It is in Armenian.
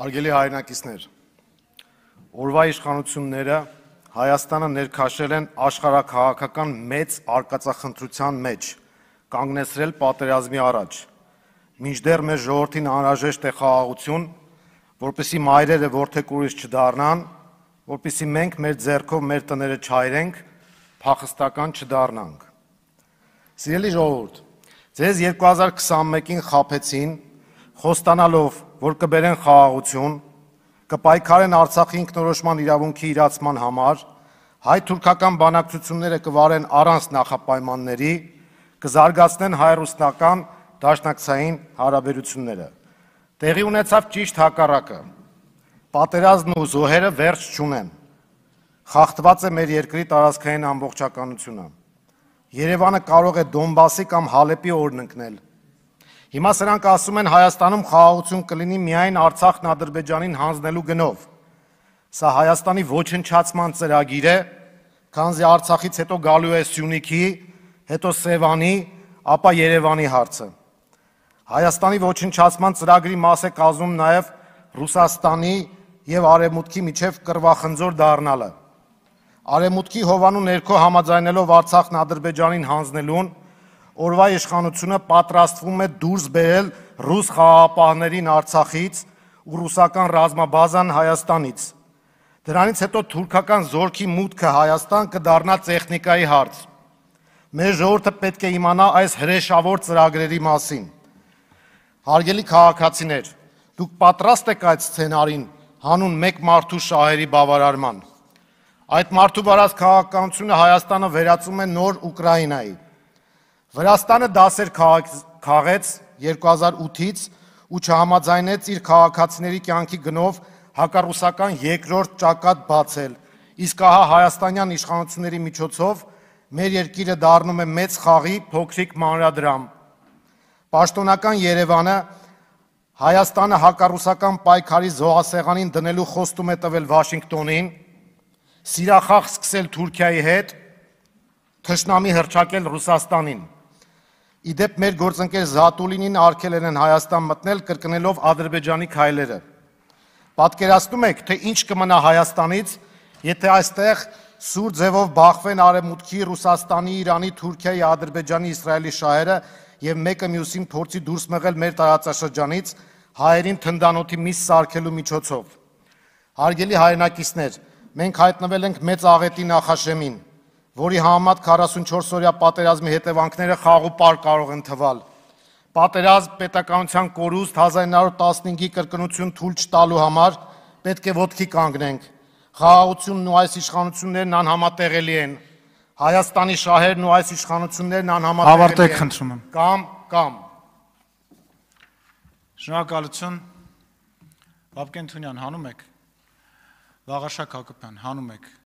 Հարգելի հայրենակիցներ, օրվա իշխանությունները Հայաստանը ներքաշել են աշխարհակահաղական մեծ արկածախնդրության մեջ, կանգնեցրել պատերազմի առաջ։ Մինչդեռ մեր ժողովրդին անհրաժեշտ է խաղաղություն, որպեսի մայրերը ворթեկուրից չդառնան, որպեսի մենք մեր ձեռքով մեր տները չայրենք, փախստական չդառնանք։ Սիրելի ժողովուրդ, ձեզ 2021-ին խափեցին խոստանալով որ կբերեն խաղաղություն, կպայքարեն Արցախի ինքնորոշման իրավունքի իրացման համար, հայ-թուրքական բանակցությունները կվարեն առանց նախապայմանների, կզարգացնեն հայ-ռուսական դաշնակցային հարաբերությունները։ Տեղի ունեցավ ճիշտ հակառակը։ Պատերազմն ու զոհերը վերջ չունեն։ Խախտված է մեր երկրի տարածքային ամբողջականությունը։ Երևանը կարող է Դոնբասի կամ Հալեպի օրն ընկնել Հիմա սրանք ասում են Հայաստանում խաղաղություն կլինի միայն Արցախն Ադրբեջանին հանձնելու գնով։ Սա Հայաստանի ոչնչացման ծրագիր է, քանզի Արցախից հետո գալու է Սյունիքի, հետո Սևանի, ապա Երևանի հարցը։ Հայաստանի ոչնչացման ծրագրի մաս է կազմում նաև Ռուսաստանի եւ Արևմուտքի միջև կրվախնձոր դառնալը։ Արևմուտքի հովանու ներքո համաձայնելով Արցախն Ադրբեջանին հանձնելուն օրվա իշխանությունը պատրաստվում է դուրս բերել ռուս խաղապահներին Արցախից ու ռուսական ռազմաբազան Հայաստանից։ Դրանից հետո թուրքական զորքի մուտքը Հայաստան կդառնա տեխնիկայի հարց։ Մեր ժողովուրդը պետք է իմանա այս հրեշավոր ծրագրերի մասին։ Հարգելի քաղաքացիներ, դուք պատրաստ եք այդ սցենարին հանուն մեկ մարդու շահերի բավարարման։ Այդ մարդու բարած քաղաքականությունը Հայաստանը վերածում է նոր Ուկրաինայի Վրաստանը դասեր քաղեց 2008-ից ու չհամաձայնեց իր քաղաքացիների կյանքի գնով հակառուսական երկրորդ ճակատ բացել։ Իսկ ահա հայաստանյան իշխանությունների միջոցով մեր երկիրը դառնում է մեծ խաղի փոքրիկ մանրադրամ։ Պաշտոնական Երևանը Հայաստանը հակառուսական պայքարի զոհասեղանին դնելու խոստում է տվել Վաշինգտոնին, սիրախախ սկսել Թուրքիայի հետ, թշնամի հրճակել Ռուսաստանին։ Իդեպ մեր գործընկեր Զատուլինին արկելեն են Հայաստան մտնել կրկնելով Ադրբեջանի քայլերը։ Պատկերացնում եք, թե ինչ կմնա Հայաստանից, եթե այստեղ սուր ձևով բախվեն Արևմուտքի, Ռուսաստանի, Իրանի, Թուրքիայի, Ադրբեջանի, Իսրայելի շահերը եւ մեկը մյուսին փորձի դուրս մղել մեր տարածաշրջանից հայերին թնդանոթի միս սարքելու միջոցով։ Հարգելի հայրենակիցներ, մենք հայտնվել ենք մեծ աղետի նախաշեմին որի համատ 44 օրյա պատերազմի հետևանքները խաղուպար կարող են թվալ։ Պատերազմ պետականության կորուստ 1915-ի կրկնություն թույլ չտալու համար պետք է ոտքի կանգնենք։ Խաղաղությունն ու այս իշխանություններն անհամատեղելի են։ Հայաստանի շահերն ու այս իշխանություններն անհամատեղելի են։ Ավարտեք, խնդրում եմ։ Կամ կամ։ Շնորհակալություն։ Բաբկեն Թունյան, հանում եք։ Վաղաշակ Հակոբյան, հանում եք։